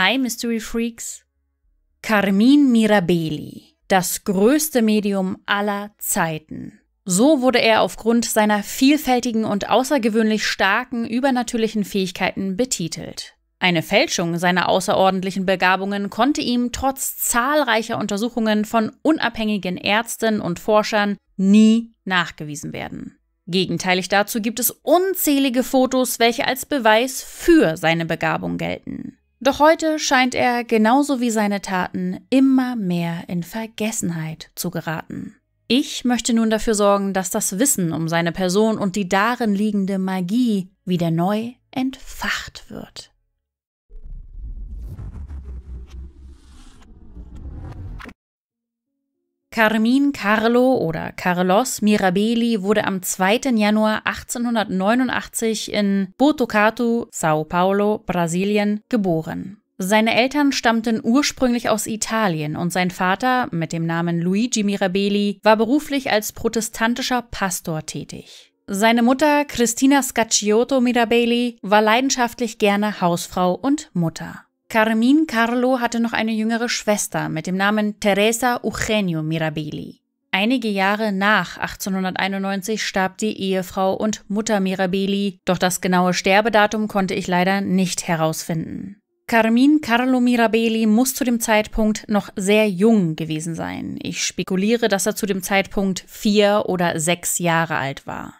Hi Mystery Freaks. Carmine Mirabelli, das größte Medium aller Zeiten. So wurde er aufgrund seiner vielfältigen und außergewöhnlich starken übernatürlichen Fähigkeiten betitelt. Eine Fälschung seiner außerordentlichen Begabungen konnte ihm trotz zahlreicher Untersuchungen von unabhängigen Ärzten und Forschern nie nachgewiesen werden. Gegenteilig dazu gibt es unzählige Fotos, welche als Beweis für seine Begabung gelten. Doch heute scheint er genauso wie seine Taten immer mehr in Vergessenheit zu geraten. Ich möchte nun dafür sorgen, dass das Wissen um seine Person und die darin liegende Magie wieder neu entfacht wird. Carmin Carlo oder Carlos Mirabelli wurde am 2. Januar 1889 in Botucatu, Sao Paulo, Brasilien, geboren. Seine Eltern stammten ursprünglich aus Italien und sein Vater, mit dem Namen Luigi Mirabelli, war beruflich als protestantischer Pastor tätig. Seine Mutter, Cristina Scacciotto Mirabelli, war leidenschaftlich gerne Hausfrau und Mutter. Carmin Carlo hatte noch eine jüngere Schwester mit dem Namen Teresa Eugenio Mirabelli. Einige Jahre nach 1891 starb die Ehefrau und Mutter Mirabelli, doch das genaue Sterbedatum konnte ich leider nicht herausfinden. Carmin Carlo Mirabelli muss zu dem Zeitpunkt noch sehr jung gewesen sein. Ich spekuliere, dass er zu dem Zeitpunkt vier oder sechs Jahre alt war.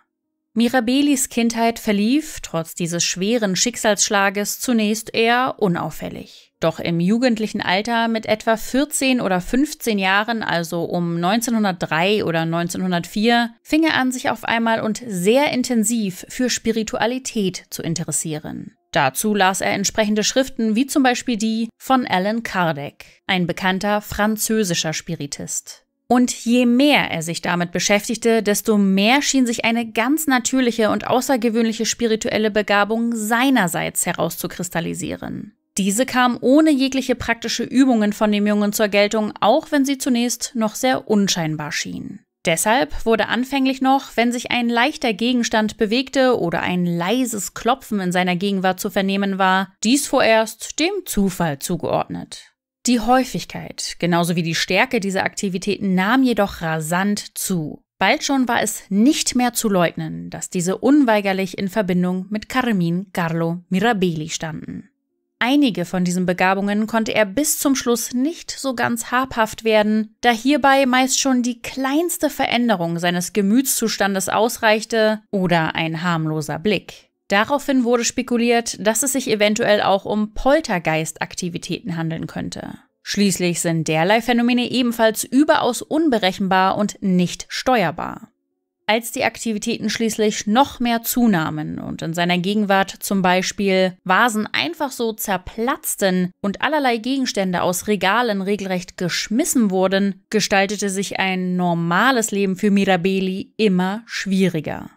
Mirabelis Kindheit verlief, trotz dieses schweren Schicksalsschlages, zunächst eher unauffällig. Doch im jugendlichen Alter mit etwa 14 oder 15 Jahren, also um 1903 oder 1904, fing er an, sich auf einmal und sehr intensiv für Spiritualität zu interessieren. Dazu las er entsprechende Schriften wie zum Beispiel die von Alan Kardec, ein bekannter französischer Spiritist. Und je mehr er sich damit beschäftigte, desto mehr schien sich eine ganz natürliche und außergewöhnliche spirituelle Begabung seinerseits herauszukristallisieren. Diese kam ohne jegliche praktische Übungen von dem Jungen zur Geltung, auch wenn sie zunächst noch sehr unscheinbar schien. Deshalb wurde anfänglich noch, wenn sich ein leichter Gegenstand bewegte oder ein leises Klopfen in seiner Gegenwart zu vernehmen war, dies vorerst dem Zufall zugeordnet. Die Häufigkeit, genauso wie die Stärke dieser Aktivitäten nahm jedoch rasant zu. Bald schon war es nicht mehr zu leugnen, dass diese unweigerlich in Verbindung mit Carmin Carlo Mirabelli standen. Einige von diesen Begabungen konnte er bis zum Schluss nicht so ganz habhaft werden, da hierbei meist schon die kleinste Veränderung seines Gemütszustandes ausreichte oder ein harmloser Blick. Daraufhin wurde spekuliert, dass es sich eventuell auch um Poltergeistaktivitäten handeln könnte. Schließlich sind derlei Phänomene ebenfalls überaus unberechenbar und nicht steuerbar. Als die Aktivitäten schließlich noch mehr zunahmen und in seiner Gegenwart zum Beispiel Vasen einfach so zerplatzten und allerlei Gegenstände aus Regalen regelrecht geschmissen wurden, gestaltete sich ein normales Leben für Mirabelli immer schwieriger.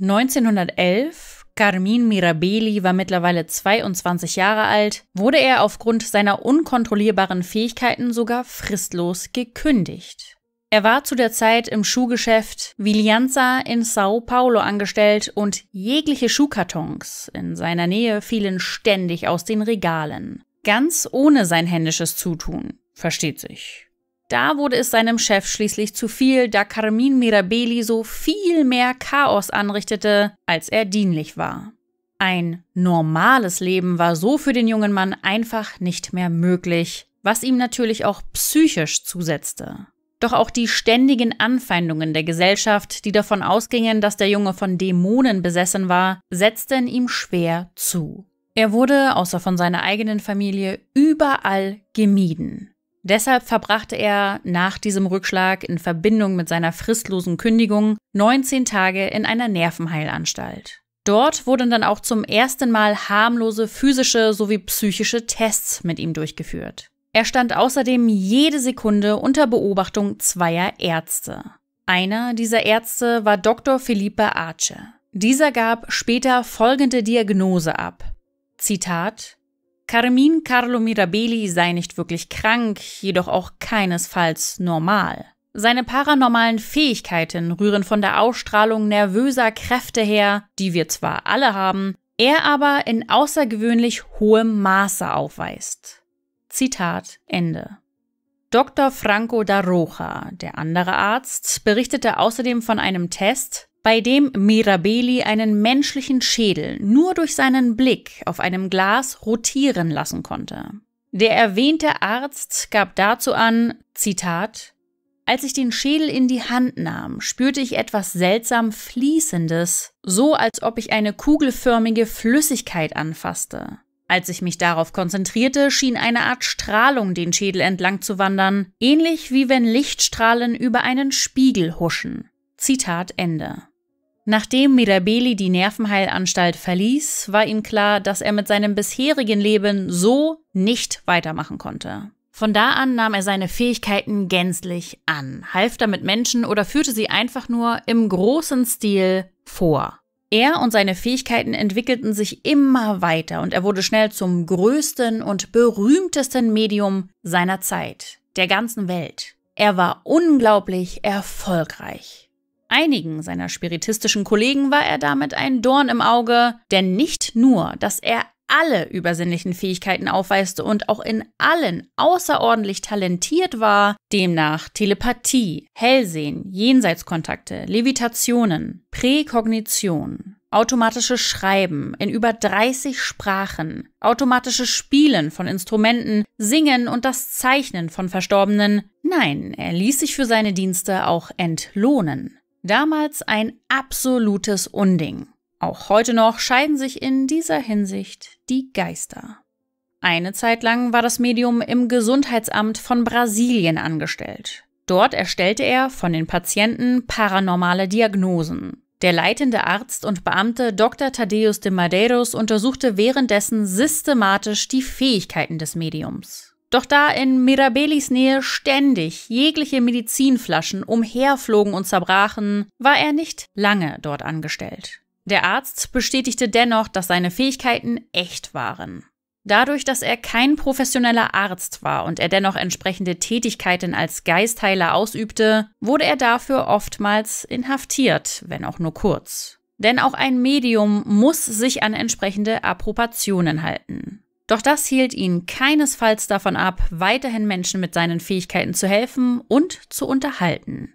1911 Carmine Mirabelli war mittlerweile 22 Jahre alt, wurde er aufgrund seiner unkontrollierbaren Fähigkeiten sogar fristlos gekündigt. Er war zu der Zeit im Schuhgeschäft Vilianza in Sao Paulo angestellt und jegliche Schuhkartons in seiner Nähe fielen ständig aus den Regalen. Ganz ohne sein händisches Zutun, versteht sich. Da wurde es seinem Chef schließlich zu viel, da Carmine Mirabelli so viel mehr Chaos anrichtete, als er dienlich war. Ein normales Leben war so für den jungen Mann einfach nicht mehr möglich, was ihm natürlich auch psychisch zusetzte. Doch auch die ständigen Anfeindungen der Gesellschaft, die davon ausgingen, dass der Junge von Dämonen besessen war, setzten ihm schwer zu. Er wurde, außer von seiner eigenen Familie, überall gemieden. Deshalb verbrachte er nach diesem Rückschlag in Verbindung mit seiner fristlosen Kündigung 19 Tage in einer Nervenheilanstalt. Dort wurden dann auch zum ersten Mal harmlose physische sowie psychische Tests mit ihm durchgeführt. Er stand außerdem jede Sekunde unter Beobachtung zweier Ärzte. Einer dieser Ärzte war Dr. Philippe Arce. Dieser gab später folgende Diagnose ab. Zitat Carmin Carlo Mirabelli sei nicht wirklich krank, jedoch auch keinesfalls normal. Seine paranormalen Fähigkeiten rühren von der Ausstrahlung nervöser Kräfte her, die wir zwar alle haben, er aber in außergewöhnlich hohem Maße aufweist. Zitat Ende. Dr. Franco da Roja, der andere Arzt, berichtete außerdem von einem Test, bei dem Mirabelli einen menschlichen Schädel nur durch seinen Blick auf einem Glas rotieren lassen konnte. Der erwähnte Arzt gab dazu an, Zitat, als ich den Schädel in die Hand nahm, spürte ich etwas seltsam Fließendes, so als ob ich eine kugelförmige Flüssigkeit anfasste. Als ich mich darauf konzentrierte, schien eine Art Strahlung den Schädel entlang zu wandern, ähnlich wie wenn Lichtstrahlen über einen Spiegel huschen. Zitat Ende. Nachdem Mirabelli die Nervenheilanstalt verließ, war ihm klar, dass er mit seinem bisherigen Leben so nicht weitermachen konnte. Von da an nahm er seine Fähigkeiten gänzlich an, half damit Menschen oder führte sie einfach nur im großen Stil vor. Er und seine Fähigkeiten entwickelten sich immer weiter und er wurde schnell zum größten und berühmtesten Medium seiner Zeit, der ganzen Welt. Er war unglaublich erfolgreich. Einigen seiner spiritistischen Kollegen war er damit ein Dorn im Auge, denn nicht nur, dass er alle übersinnlichen Fähigkeiten aufweiste und auch in allen außerordentlich talentiert war, demnach Telepathie, Hellsehen, Jenseitskontakte, Levitationen, Präkognition, automatisches Schreiben in über 30 Sprachen, automatisches Spielen von Instrumenten, Singen und das Zeichnen von Verstorbenen. Nein, er ließ sich für seine Dienste auch entlohnen. Damals ein absolutes Unding. Auch heute noch scheiden sich in dieser Hinsicht die Geister. Eine Zeit lang war das Medium im Gesundheitsamt von Brasilien angestellt. Dort erstellte er von den Patienten paranormale Diagnosen. Der leitende Arzt und Beamte Dr. Thaddeus de Madeiros untersuchte währenddessen systematisch die Fähigkeiten des Mediums. Doch da in Mirabelis Nähe ständig jegliche Medizinflaschen umherflogen und zerbrachen, war er nicht lange dort angestellt. Der Arzt bestätigte dennoch, dass seine Fähigkeiten echt waren. Dadurch, dass er kein professioneller Arzt war und er dennoch entsprechende Tätigkeiten als Geistheiler ausübte, wurde er dafür oftmals inhaftiert, wenn auch nur kurz. Denn auch ein Medium muss sich an entsprechende Approbationen halten. Doch das hielt ihn keinesfalls davon ab, weiterhin Menschen mit seinen Fähigkeiten zu helfen und zu unterhalten.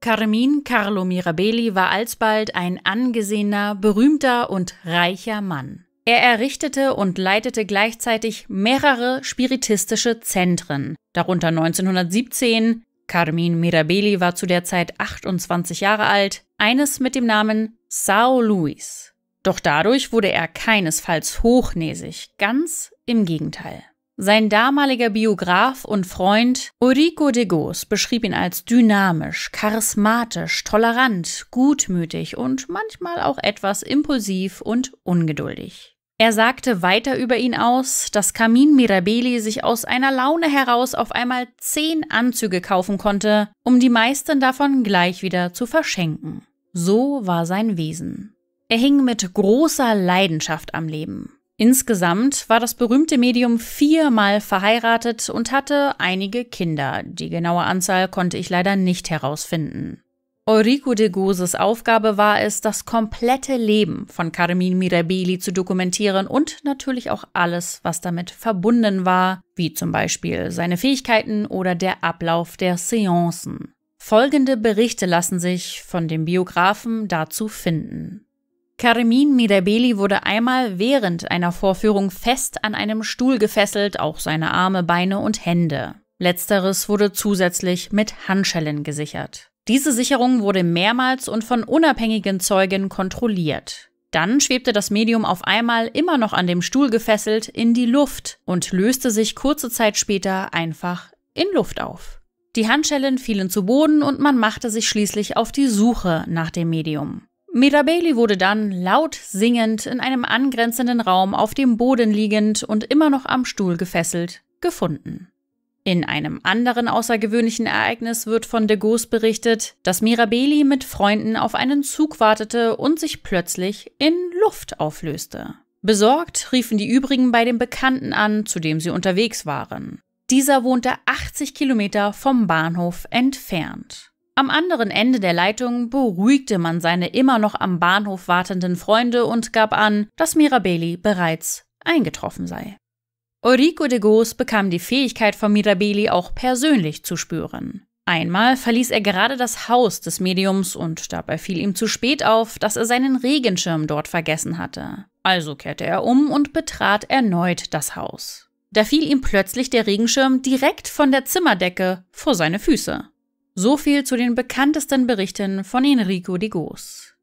Carmine Carlo Mirabelli war alsbald ein angesehener, berühmter und reicher Mann. Er errichtete und leitete gleichzeitig mehrere spiritistische Zentren, darunter 1917, Carmine Mirabelli war zu der Zeit 28 Jahre alt, eines mit dem Namen Sao Luis. Doch dadurch wurde er keinesfalls hochnäsig, ganz im Gegenteil. Sein damaliger Biograf und Freund Ulrico de Goes beschrieb ihn als dynamisch, charismatisch, tolerant, gutmütig und manchmal auch etwas impulsiv und ungeduldig. Er sagte weiter über ihn aus, dass Camin Mirabelli sich aus einer Laune heraus auf einmal zehn Anzüge kaufen konnte, um die meisten davon gleich wieder zu verschenken. So war sein Wesen. Er hing mit großer Leidenschaft am Leben. Insgesamt war das berühmte Medium viermal verheiratet und hatte einige Kinder. Die genaue Anzahl konnte ich leider nicht herausfinden. Eurico de Goses Aufgabe war es, das komplette Leben von Carmine Mirabili zu dokumentieren und natürlich auch alles, was damit verbunden war, wie zum Beispiel seine Fähigkeiten oder der Ablauf der Seancen. Folgende Berichte lassen sich von dem Biografen dazu finden. Carmine Mirabelli wurde einmal während einer Vorführung fest an einem Stuhl gefesselt, auch seine Arme, Beine und Hände. Letzteres wurde zusätzlich mit Handschellen gesichert. Diese Sicherung wurde mehrmals und von unabhängigen Zeugen kontrolliert. Dann schwebte das Medium auf einmal immer noch an dem Stuhl gefesselt in die Luft und löste sich kurze Zeit später einfach in Luft auf. Die Handschellen fielen zu Boden und man machte sich schließlich auf die Suche nach dem Medium. Mirabelli wurde dann laut singend in einem angrenzenden Raum auf dem Boden liegend und immer noch am Stuhl gefesselt gefunden. In einem anderen außergewöhnlichen Ereignis wird von de Gauss berichtet, dass Mirabelli mit Freunden auf einen Zug wartete und sich plötzlich in Luft auflöste. Besorgt riefen die übrigen bei dem Bekannten an, zu dem sie unterwegs waren. Dieser wohnte 80 Kilometer vom Bahnhof entfernt. Am anderen Ende der Leitung beruhigte man seine immer noch am Bahnhof wartenden Freunde und gab an, dass Mirabelli bereits eingetroffen sei. Eurico de Goos bekam die Fähigkeit von Mirabelli auch persönlich zu spüren. Einmal verließ er gerade das Haus des Mediums und dabei fiel ihm zu spät auf, dass er seinen Regenschirm dort vergessen hatte. Also kehrte er um und betrat erneut das Haus. Da fiel ihm plötzlich der Regenschirm direkt von der Zimmerdecke vor seine Füße. So viel zu den bekanntesten Berichten von Enrico de Goes.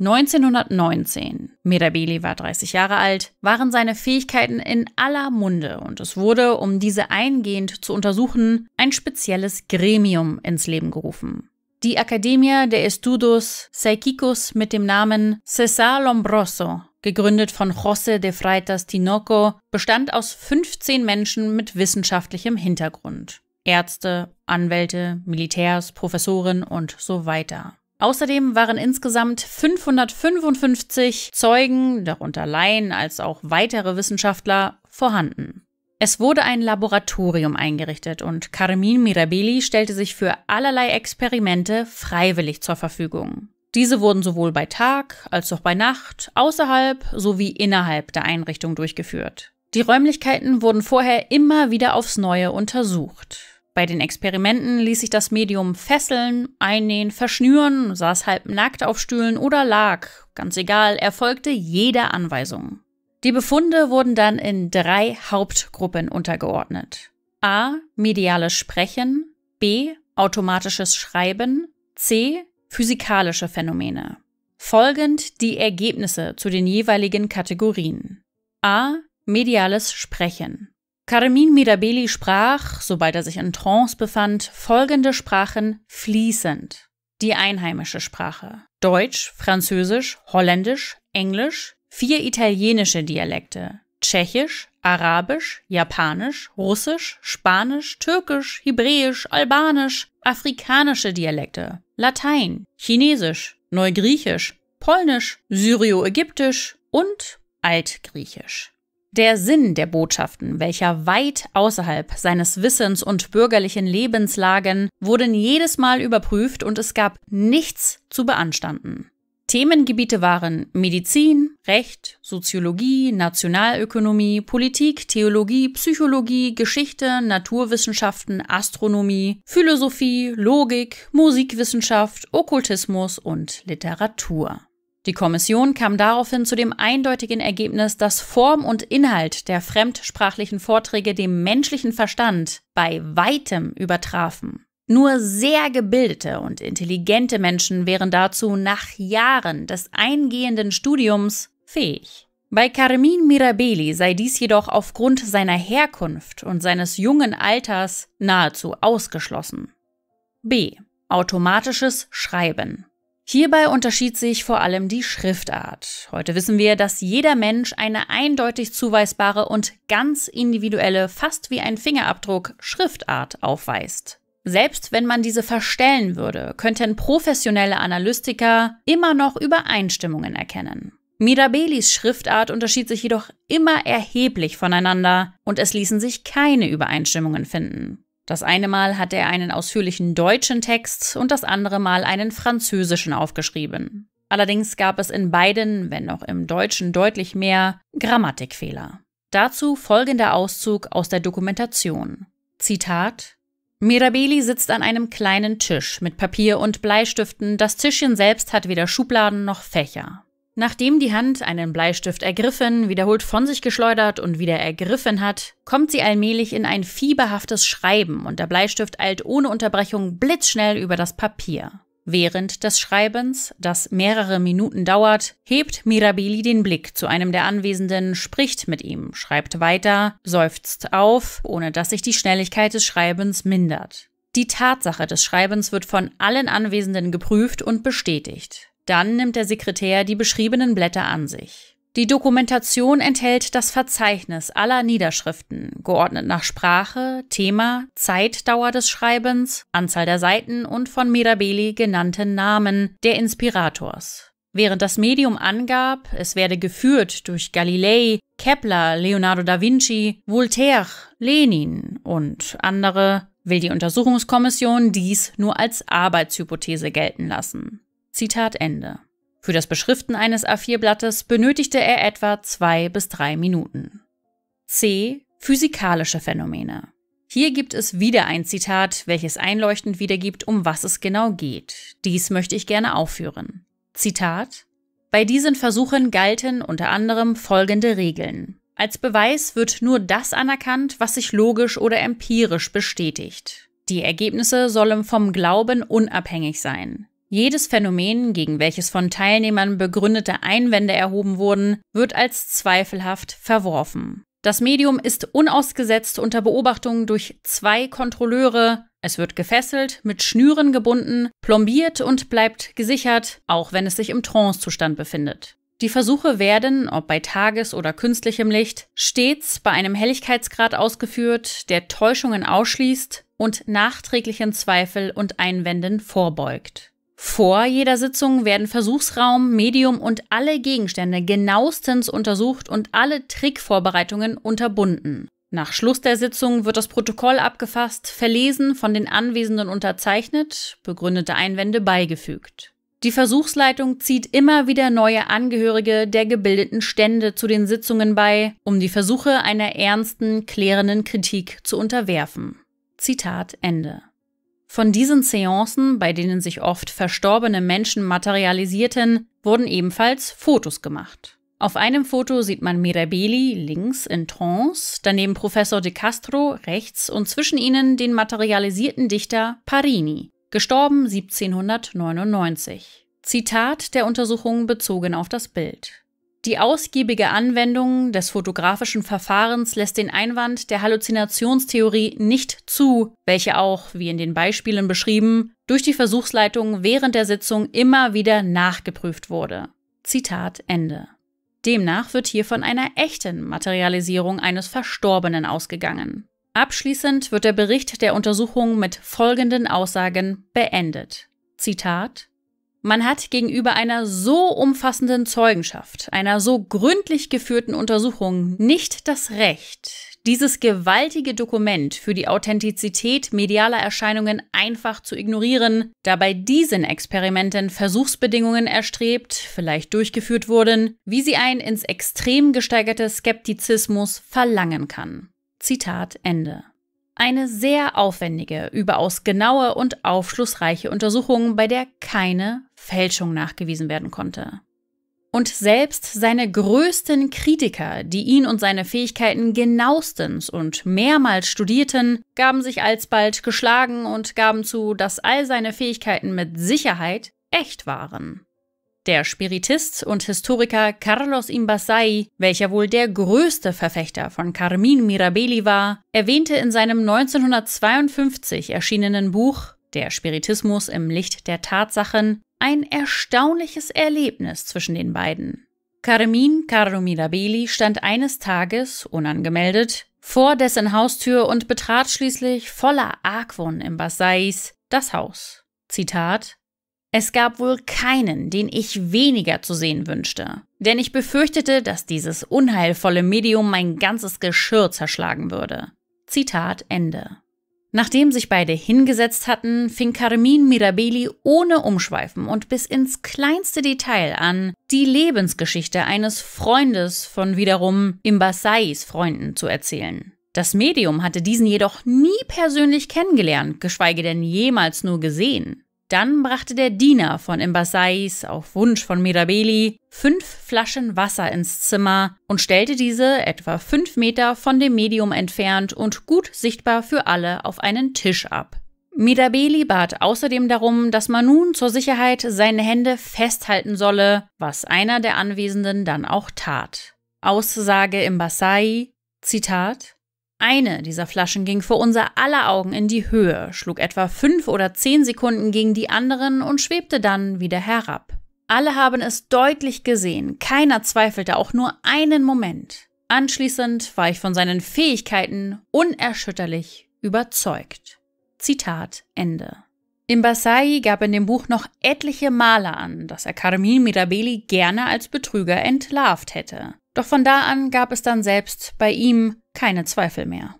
1919, Mirabelli war 30 Jahre alt, waren seine Fähigkeiten in aller Munde und es wurde, um diese eingehend zu untersuchen, ein spezielles Gremium ins Leben gerufen. Die Academia de Estudos Psychicos mit dem Namen Cesar Lombroso, gegründet von José de Freitas Tinoco, bestand aus 15 Menschen mit wissenschaftlichem Hintergrund. Ärzte, Anwälte, Militärs, Professoren und so weiter. Außerdem waren insgesamt 555 Zeugen, darunter Laien als auch weitere Wissenschaftler, vorhanden. Es wurde ein Laboratorium eingerichtet und Carmine Mirabelli stellte sich für allerlei Experimente freiwillig zur Verfügung. Diese wurden sowohl bei Tag als auch bei Nacht, außerhalb sowie innerhalb der Einrichtung durchgeführt. Die Räumlichkeiten wurden vorher immer wieder aufs Neue untersucht. Bei den Experimenten ließ sich das Medium fesseln, einnähen, verschnüren, saß halb nackt auf Stühlen oder lag. Ganz egal, er folgte jeder Anweisung. Die Befunde wurden dann in drei Hauptgruppen untergeordnet. A. Mediales Sprechen, B. Automatisches Schreiben, C. Physikalische Phänomene. Folgend die Ergebnisse zu den jeweiligen Kategorien. A. Mediales Sprechen. Carmine Mirabelli sprach, sobald er sich in Trance befand, folgende Sprachen fließend. Die einheimische Sprache. Deutsch, Französisch, Holländisch, Englisch, vier italienische Dialekte. Tschechisch, Arabisch, Japanisch, Russisch, Spanisch, Türkisch, Hebräisch, Albanisch, afrikanische Dialekte, Latein, Chinesisch, Neugriechisch, Polnisch, Syrio-Ägyptisch und Altgriechisch. Der Sinn der Botschaften, welcher weit außerhalb seines Wissens und bürgerlichen Lebens lagen, wurden jedes Mal überprüft und es gab nichts zu beanstanden. Themengebiete waren Medizin, Recht, Soziologie, Nationalökonomie, Politik, Theologie, Psychologie, Geschichte, Naturwissenschaften, Astronomie, Philosophie, Logik, Musikwissenschaft, Okkultismus und Literatur. Die Kommission kam daraufhin zu dem eindeutigen Ergebnis, dass Form und Inhalt der fremdsprachlichen Vorträge dem menschlichen Verstand bei weitem übertrafen. Nur sehr gebildete und intelligente Menschen wären dazu nach Jahren des eingehenden Studiums fähig. Bei Carmine Mirabelli sei dies jedoch aufgrund seiner Herkunft und seines jungen Alters nahezu ausgeschlossen. B. Automatisches Schreiben. Hierbei unterschied sich vor allem die Schriftart. Heute wissen wir, dass jeder Mensch eine eindeutig zuweisbare und ganz individuelle, fast wie ein Fingerabdruck, Schriftart aufweist. Selbst wenn man diese verstellen würde, könnten professionelle Analystiker immer noch Übereinstimmungen erkennen. Mirabelis Schriftart unterschied sich jedoch immer erheblich voneinander und es ließen sich keine Übereinstimmungen finden. Das eine Mal hatte er einen ausführlichen deutschen Text und das andere Mal einen französischen aufgeschrieben. Allerdings gab es in beiden, wenn auch im Deutschen deutlich mehr, Grammatikfehler. Dazu folgender Auszug aus der Dokumentation. Zitat Mirabeli sitzt an einem kleinen Tisch mit Papier und Bleistiften, das Tischchen selbst hat weder Schubladen noch Fächer. Nachdem die Hand einen Bleistift ergriffen, wiederholt von sich geschleudert und wieder ergriffen hat, kommt sie allmählich in ein fieberhaftes Schreiben und der Bleistift eilt ohne Unterbrechung blitzschnell über das Papier. Während des Schreibens, das mehrere Minuten dauert, hebt Mirabili den Blick zu einem der Anwesenden, spricht mit ihm, schreibt weiter, seufzt auf, ohne dass sich die Schnelligkeit des Schreibens mindert. Die Tatsache des Schreibens wird von allen Anwesenden geprüft und bestätigt. Dann nimmt der Sekretär die beschriebenen Blätter an sich. Die Dokumentation enthält das Verzeichnis aller Niederschriften, geordnet nach Sprache, Thema, Zeitdauer des Schreibens, Anzahl der Seiten und von Mirabelli genannten Namen der Inspirators. Während das Medium angab, es werde geführt durch Galilei, Kepler, Leonardo da Vinci, Voltaire, Lenin und andere, will die Untersuchungskommission dies nur als Arbeitshypothese gelten lassen. Zitat Ende. Für das Beschriften eines A4-Blattes benötigte er etwa zwei bis drei Minuten. C. Physikalische Phänomene. Hier gibt es wieder ein Zitat, welches einleuchtend wiedergibt, um was es genau geht. Dies möchte ich gerne aufführen. Zitat Bei diesen Versuchen galten unter anderem folgende Regeln. Als Beweis wird nur das anerkannt, was sich logisch oder empirisch bestätigt. Die Ergebnisse sollen vom Glauben unabhängig sein. Jedes Phänomen, gegen welches von Teilnehmern begründete Einwände erhoben wurden, wird als zweifelhaft verworfen. Das Medium ist unausgesetzt unter Beobachtung durch zwei Kontrolleure. Es wird gefesselt, mit Schnüren gebunden, plombiert und bleibt gesichert, auch wenn es sich im Trancezustand befindet. Die Versuche werden, ob bei Tages- oder künstlichem Licht, stets bei einem Helligkeitsgrad ausgeführt, der Täuschungen ausschließt und nachträglichen Zweifel und Einwänden vorbeugt. Vor jeder Sitzung werden Versuchsraum, Medium und alle Gegenstände genauestens untersucht und alle Trickvorbereitungen unterbunden. Nach Schluss der Sitzung wird das Protokoll abgefasst, verlesen, von den Anwesenden unterzeichnet, begründete Einwände beigefügt. Die Versuchsleitung zieht immer wieder neue Angehörige der gebildeten Stände zu den Sitzungen bei, um die Versuche einer ernsten, klärenden Kritik zu unterwerfen. Zitat Ende. Von diesen Seancen, bei denen sich oft verstorbene Menschen materialisierten, wurden ebenfalls Fotos gemacht. Auf einem Foto sieht man Mirabelli links in Trance, daneben Professor De Castro rechts und zwischen ihnen den materialisierten Dichter Parini, gestorben 1799. Zitat der Untersuchung bezogen auf das Bild. Die ausgiebige Anwendung des fotografischen Verfahrens lässt den Einwand der Halluzinationstheorie nicht zu, welche auch, wie in den Beispielen beschrieben, durch die Versuchsleitung während der Sitzung immer wieder nachgeprüft wurde. Zitat Ende. Demnach wird hier von einer echten Materialisierung eines Verstorbenen ausgegangen. Abschließend wird der Bericht der Untersuchung mit folgenden Aussagen beendet. Zitat man hat gegenüber einer so umfassenden Zeugenschaft, einer so gründlich geführten Untersuchung nicht das Recht, dieses gewaltige Dokument für die Authentizität medialer Erscheinungen einfach zu ignorieren, da bei diesen Experimenten Versuchsbedingungen erstrebt, vielleicht durchgeführt wurden, wie sie ein ins Extrem gesteigertes Skeptizismus verlangen kann. Zitat Ende eine sehr aufwendige, überaus genaue und aufschlussreiche Untersuchung, bei der keine Fälschung nachgewiesen werden konnte. Und selbst seine größten Kritiker, die ihn und seine Fähigkeiten genauestens und mehrmals studierten, gaben sich alsbald geschlagen und gaben zu, dass all seine Fähigkeiten mit Sicherheit echt waren. Der Spiritist und Historiker Carlos Imbasai, welcher wohl der größte Verfechter von Carmine Mirabelli war, erwähnte in seinem 1952 erschienenen Buch Der Spiritismus im Licht der Tatsachen, ein erstaunliches Erlebnis zwischen den beiden. Carmin Carumidabeli stand eines Tages, unangemeldet, vor dessen Haustür und betrat schließlich voller Argwohn im Basais das Haus. Zitat es gab wohl keinen, den ich weniger zu sehen wünschte, denn ich befürchtete, dass dieses unheilvolle Medium mein ganzes Geschirr zerschlagen würde. Zitat Ende. Nachdem sich beide hingesetzt hatten, fing Carmin Mirabelli ohne Umschweifen und bis ins kleinste Detail an, die Lebensgeschichte eines Freundes von wiederum Imbassais Freunden zu erzählen. Das Medium hatte diesen jedoch nie persönlich kennengelernt, geschweige denn jemals nur gesehen. Dann brachte der Diener von Imbasais auf Wunsch von Mirabeli fünf Flaschen Wasser ins Zimmer und stellte diese etwa fünf Meter von dem Medium entfernt und gut sichtbar für alle auf einen Tisch ab. Mirabeli bat außerdem darum, dass man nun zur Sicherheit seine Hände festhalten solle, was einer der Anwesenden dann auch tat. Aussage Imbasai, Zitat eine dieser Flaschen ging vor unser aller Augen in die Höhe, schlug etwa fünf oder zehn Sekunden gegen die anderen und schwebte dann wieder herab. Alle haben es deutlich gesehen, keiner zweifelte auch nur einen Moment. Anschließend war ich von seinen Fähigkeiten unerschütterlich überzeugt. Zitat Ende. Imbassai gab in dem Buch noch etliche Male an, dass er Carmine Mirabelli gerne als Betrüger entlarvt hätte. Doch von da an gab es dann selbst bei ihm keine Zweifel mehr.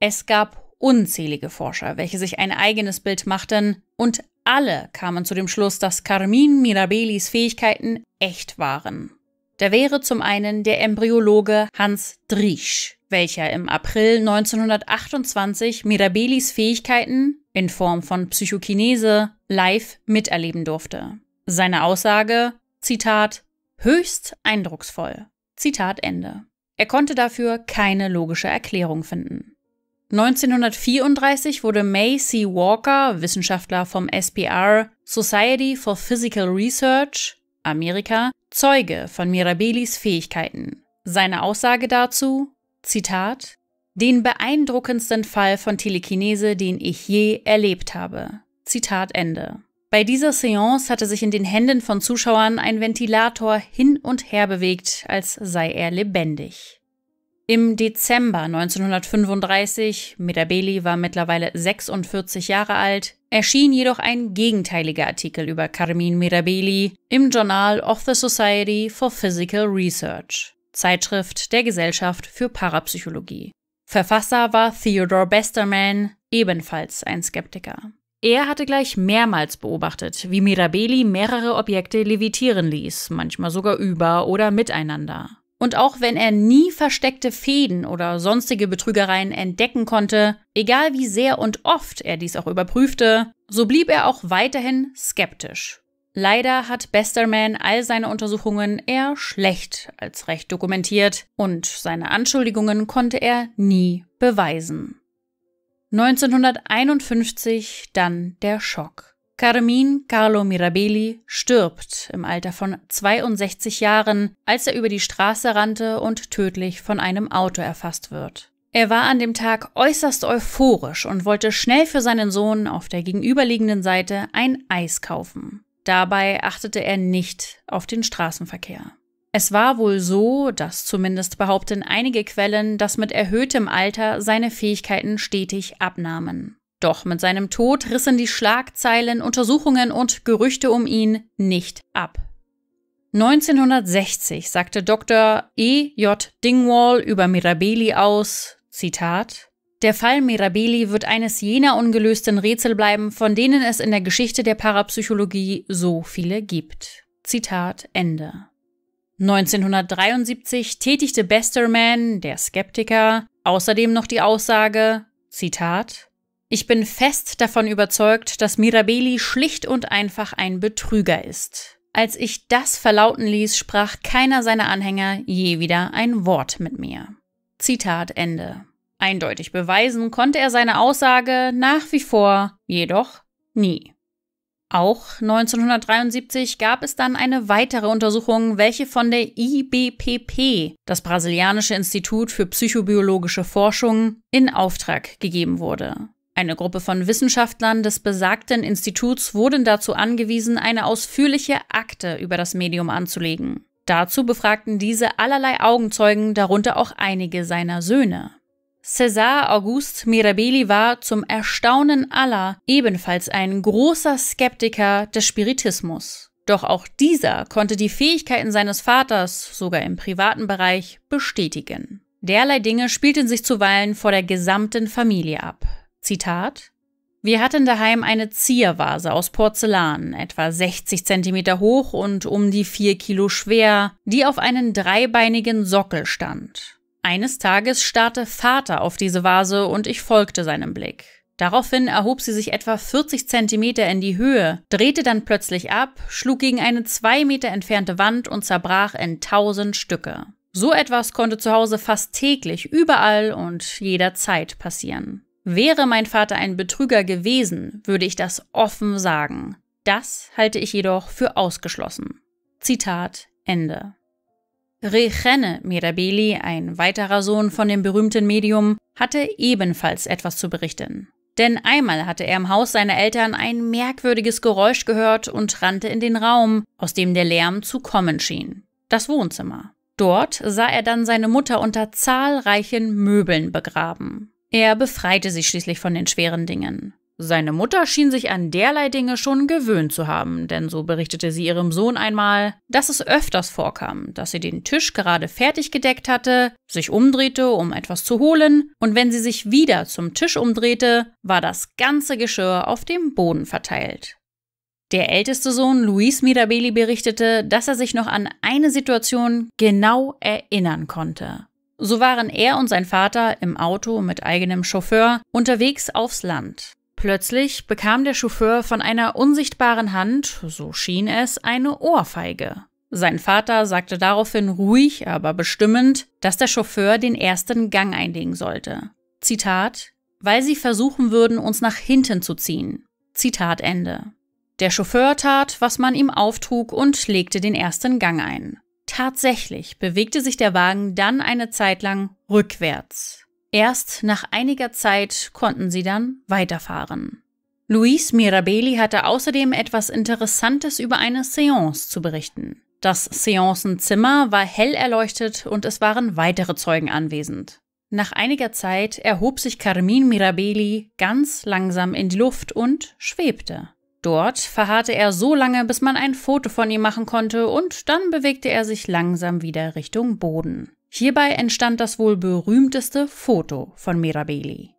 Es gab unzählige Forscher, welche sich ein eigenes Bild machten, und alle kamen zu dem Schluss, dass Carmine Mirabelis Fähigkeiten echt waren. Da wäre zum einen der Embryologe Hans Driesch, welcher im April 1928 Mirabelis Fähigkeiten in Form von Psychokinese live miterleben durfte. Seine Aussage, Zitat, höchst eindrucksvoll. Zitat Ende. Er konnte dafür keine logische Erklärung finden. 1934 wurde May C. Walker, Wissenschaftler vom SPR, Society for Physical Research, Amerika, Zeuge von Mirabelis Fähigkeiten. Seine Aussage dazu, Zitat, den beeindruckendsten Fall von Telekinese, den ich je erlebt habe. Zitat Ende. Bei dieser Seance hatte sich in den Händen von Zuschauern ein Ventilator hin und her bewegt, als sei er lebendig. Im Dezember 1935, Mirabelli war mittlerweile 46 Jahre alt, erschien jedoch ein gegenteiliger Artikel über Carmine Mirabelli im Journal of the Society for Physical Research, Zeitschrift der Gesellschaft für Parapsychologie. Verfasser war Theodore Besterman, ebenfalls ein Skeptiker. Er hatte gleich mehrmals beobachtet, wie Mirabelli mehrere Objekte levitieren ließ, manchmal sogar über oder miteinander. Und auch wenn er nie versteckte Fäden oder sonstige Betrügereien entdecken konnte, egal wie sehr und oft er dies auch überprüfte, so blieb er auch weiterhin skeptisch. Leider hat Besterman all seine Untersuchungen eher schlecht als recht dokumentiert und seine Anschuldigungen konnte er nie beweisen. 1951 dann der Schock. Carmin Carlo Mirabelli stirbt im Alter von 62 Jahren, als er über die Straße rannte und tödlich von einem Auto erfasst wird. Er war an dem Tag äußerst euphorisch und wollte schnell für seinen Sohn auf der gegenüberliegenden Seite ein Eis kaufen. Dabei achtete er nicht auf den Straßenverkehr. Es war wohl so, dass zumindest behaupten einige Quellen, dass mit erhöhtem Alter seine Fähigkeiten stetig abnahmen. Doch mit seinem Tod rissen die Schlagzeilen, Untersuchungen und Gerüchte um ihn nicht ab. 1960 sagte Dr. E. J. Dingwall über Mirabelli aus, Zitat, Der Fall Mirabelli wird eines jener ungelösten Rätsel bleiben, von denen es in der Geschichte der Parapsychologie so viele gibt. Zitat Ende. 1973 tätigte Besterman, der Skeptiker, außerdem noch die Aussage, Zitat, ich bin fest davon überzeugt, dass Mirabelli schlicht und einfach ein Betrüger ist. Als ich das verlauten ließ, sprach keiner seiner Anhänger je wieder ein Wort mit mir. Zitat Ende. Eindeutig beweisen konnte er seine Aussage nach wie vor jedoch nie. Auch 1973 gab es dann eine weitere Untersuchung, welche von der IBPP, das brasilianische Institut für psychobiologische Forschung, in Auftrag gegeben wurde. Eine Gruppe von Wissenschaftlern des besagten Instituts wurden dazu angewiesen, eine ausführliche Akte über das Medium anzulegen. Dazu befragten diese allerlei Augenzeugen, darunter auch einige seiner Söhne. César Auguste Mirabelli war zum Erstaunen aller ebenfalls ein großer Skeptiker des Spiritismus. Doch auch dieser konnte die Fähigkeiten seines Vaters, sogar im privaten Bereich, bestätigen. Derlei Dinge spielten sich zuweilen vor der gesamten Familie ab. Zitat wir hatten daheim eine Ziervase aus Porzellan, etwa 60 cm hoch und um die 4 Kilo schwer, die auf einen dreibeinigen Sockel stand. Eines Tages starrte Vater auf diese Vase und ich folgte seinem Blick. Daraufhin erhob sie sich etwa 40 Zentimeter in die Höhe, drehte dann plötzlich ab, schlug gegen eine zwei Meter entfernte Wand und zerbrach in tausend Stücke. So etwas konnte zu Hause fast täglich, überall und jederzeit passieren. Wäre mein Vater ein Betrüger gewesen, würde ich das offen sagen. Das halte ich jedoch für ausgeschlossen. Zitat Ende. Rechene Mirabili, ein weiterer Sohn von dem berühmten Medium, hatte ebenfalls etwas zu berichten. Denn einmal hatte er im Haus seiner Eltern ein merkwürdiges Geräusch gehört und rannte in den Raum, aus dem der Lärm zu kommen schien. Das Wohnzimmer. Dort sah er dann seine Mutter unter zahlreichen Möbeln begraben. Er befreite sich schließlich von den schweren Dingen. Seine Mutter schien sich an derlei Dinge schon gewöhnt zu haben, denn so berichtete sie ihrem Sohn einmal, dass es öfters vorkam, dass sie den Tisch gerade fertig gedeckt hatte, sich umdrehte, um etwas zu holen, und wenn sie sich wieder zum Tisch umdrehte, war das ganze Geschirr auf dem Boden verteilt. Der älteste Sohn Luis Mirabelli berichtete, dass er sich noch an eine Situation genau erinnern konnte. So waren er und sein Vater im Auto mit eigenem Chauffeur unterwegs aufs Land. Plötzlich bekam der Chauffeur von einer unsichtbaren Hand, so schien es, eine Ohrfeige. Sein Vater sagte daraufhin ruhig, aber bestimmend, dass der Chauffeur den ersten Gang einlegen sollte. Zitat, weil sie versuchen würden, uns nach hinten zu ziehen. Zitat Ende. Der Chauffeur tat, was man ihm auftrug und legte den ersten Gang ein. Tatsächlich bewegte sich der Wagen dann eine Zeit lang rückwärts. Erst nach einiger Zeit konnten sie dann weiterfahren. Luis Mirabelli hatte außerdem etwas Interessantes über eine Seance zu berichten. Das Seancenzimmer war hell erleuchtet und es waren weitere Zeugen anwesend. Nach einiger Zeit erhob sich Carmin Mirabelli ganz langsam in die Luft und schwebte. Dort verharrte er so lange, bis man ein Foto von ihm machen konnte, und dann bewegte er sich langsam wieder Richtung Boden. Hierbei entstand das wohl berühmteste Foto von Mirabelli.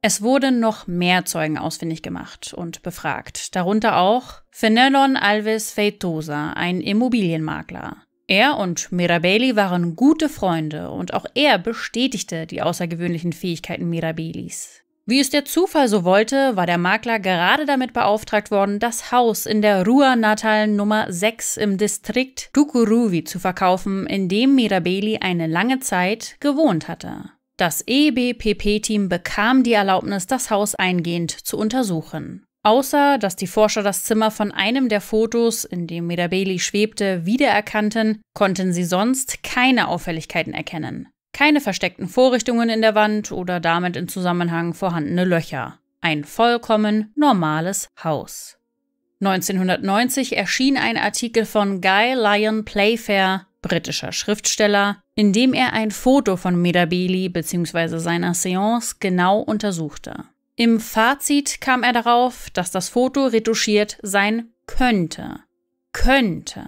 Es wurden noch mehr Zeugen ausfindig gemacht und befragt, darunter auch Fenelon Alves Feitosa, ein Immobilienmakler. Er und Mirabelli waren gute Freunde und auch er bestätigte die außergewöhnlichen Fähigkeiten Mirabelis. Wie es der Zufall so wollte, war der Makler gerade damit beauftragt worden, das Haus in der Rua Natal Nummer 6 im Distrikt Tukuruvi zu verkaufen, in dem Mirabeli eine lange Zeit gewohnt hatte. Das EBPP-Team bekam die Erlaubnis, das Haus eingehend zu untersuchen. Außer, dass die Forscher das Zimmer von einem der Fotos, in dem Mirabeli schwebte, wiedererkannten, konnten sie sonst keine Auffälligkeiten erkennen. Keine versteckten Vorrichtungen in der Wand oder damit in Zusammenhang vorhandene Löcher. Ein vollkommen normales Haus. 1990 erschien ein Artikel von Guy Lyon Playfair, britischer Schriftsteller, in dem er ein Foto von Medabeli bzw. seiner Seance genau untersuchte. Im Fazit kam er darauf, dass das Foto retuschiert sein könnte. Könnte.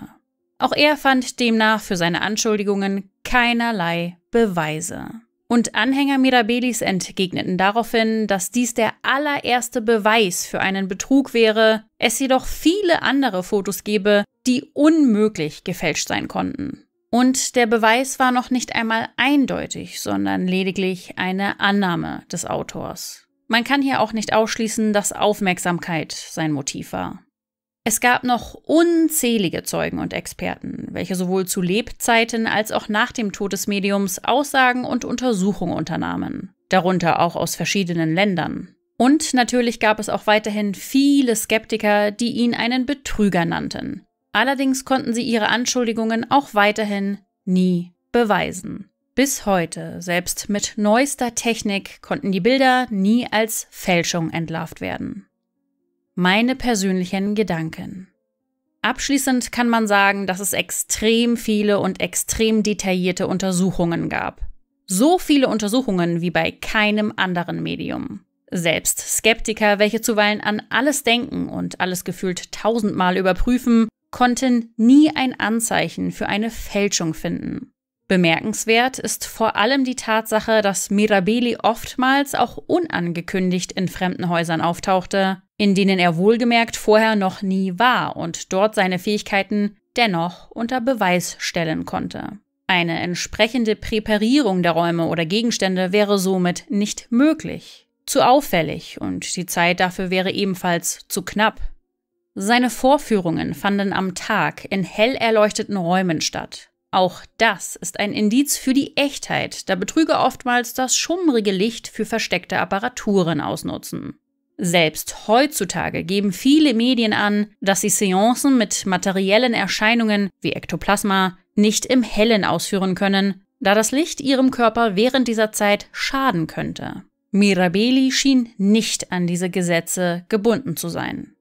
Auch er fand demnach für seine Anschuldigungen keinerlei Beweise. Und Anhänger Mirabelis entgegneten daraufhin, dass dies der allererste Beweis für einen Betrug wäre, es jedoch viele andere Fotos gebe, die unmöglich gefälscht sein konnten. Und der Beweis war noch nicht einmal eindeutig, sondern lediglich eine Annahme des Autors. Man kann hier auch nicht ausschließen, dass Aufmerksamkeit sein Motiv war. Es gab noch unzählige Zeugen und Experten, welche sowohl zu Lebzeiten als auch nach dem Tod des Mediums Aussagen und Untersuchungen unternahmen, darunter auch aus verschiedenen Ländern. Und natürlich gab es auch weiterhin viele Skeptiker, die ihn einen Betrüger nannten. Allerdings konnten sie ihre Anschuldigungen auch weiterhin nie beweisen. Bis heute, selbst mit neuester Technik, konnten die Bilder nie als Fälschung entlarvt werden meine persönlichen Gedanken. Abschließend kann man sagen, dass es extrem viele und extrem detaillierte Untersuchungen gab. So viele Untersuchungen wie bei keinem anderen Medium. Selbst Skeptiker, welche zuweilen an alles denken und alles gefühlt tausendmal überprüfen, konnten nie ein Anzeichen für eine Fälschung finden. Bemerkenswert ist vor allem die Tatsache, dass Mirabelli oftmals auch unangekündigt in fremden Häusern auftauchte, in denen er wohlgemerkt vorher noch nie war und dort seine Fähigkeiten dennoch unter Beweis stellen konnte. Eine entsprechende Präparierung der Räume oder Gegenstände wäre somit nicht möglich. Zu auffällig und die Zeit dafür wäre ebenfalls zu knapp. Seine Vorführungen fanden am Tag in hell erleuchteten Räumen statt. Auch das ist ein Indiz für die Echtheit, da Betrüger oftmals das schummrige Licht für versteckte Apparaturen ausnutzen. Selbst heutzutage geben viele Medien an, dass sie Seancen mit materiellen Erscheinungen wie Ektoplasma nicht im Hellen ausführen können, da das Licht ihrem Körper während dieser Zeit schaden könnte. Mirabelli schien nicht an diese Gesetze gebunden zu sein.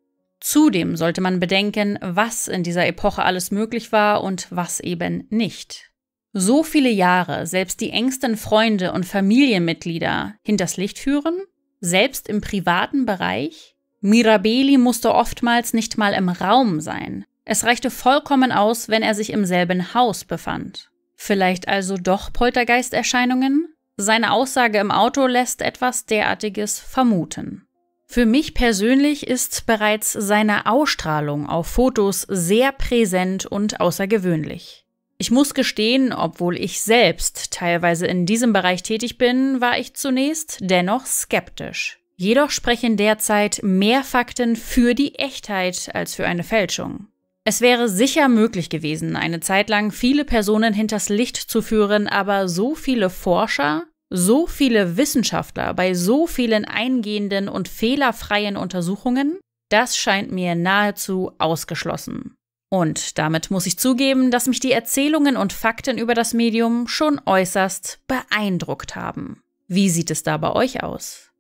Zudem sollte man bedenken, was in dieser Epoche alles möglich war und was eben nicht. So viele Jahre selbst die engsten Freunde und Familienmitglieder hinters Licht führen, selbst im privaten Bereich? Mirabelli musste oftmals nicht mal im Raum sein. Es reichte vollkommen aus, wenn er sich im selben Haus befand. Vielleicht also doch Poltergeisterscheinungen? Seine Aussage im Auto lässt etwas derartiges vermuten. Für mich persönlich ist bereits seine Ausstrahlung auf Fotos sehr präsent und außergewöhnlich. Ich muss gestehen, obwohl ich selbst teilweise in diesem Bereich tätig bin, war ich zunächst dennoch skeptisch. Jedoch sprechen derzeit mehr Fakten für die Echtheit als für eine Fälschung. Es wäre sicher möglich gewesen, eine Zeit lang viele Personen hinters Licht zu führen, aber so viele Forscher, so viele Wissenschaftler bei so vielen eingehenden und fehlerfreien Untersuchungen, das scheint mir nahezu ausgeschlossen. Und damit muss ich zugeben, dass mich die Erzählungen und Fakten über das Medium schon äußerst beeindruckt haben. Wie sieht es da bei euch aus?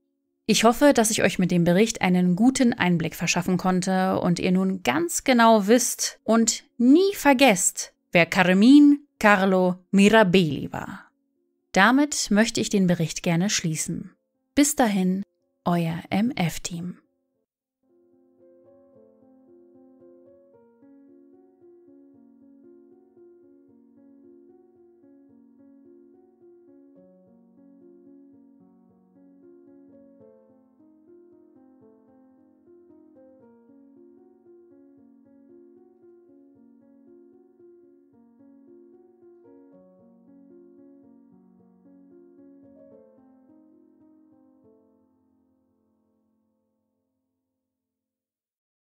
Ich hoffe, dass ich euch mit dem Bericht einen guten Einblick verschaffen konnte und ihr nun ganz genau wisst und nie vergesst, wer Carmine Carlo Mirabelli war. Damit möchte ich den Bericht gerne schließen. Bis dahin, euer MF-Team.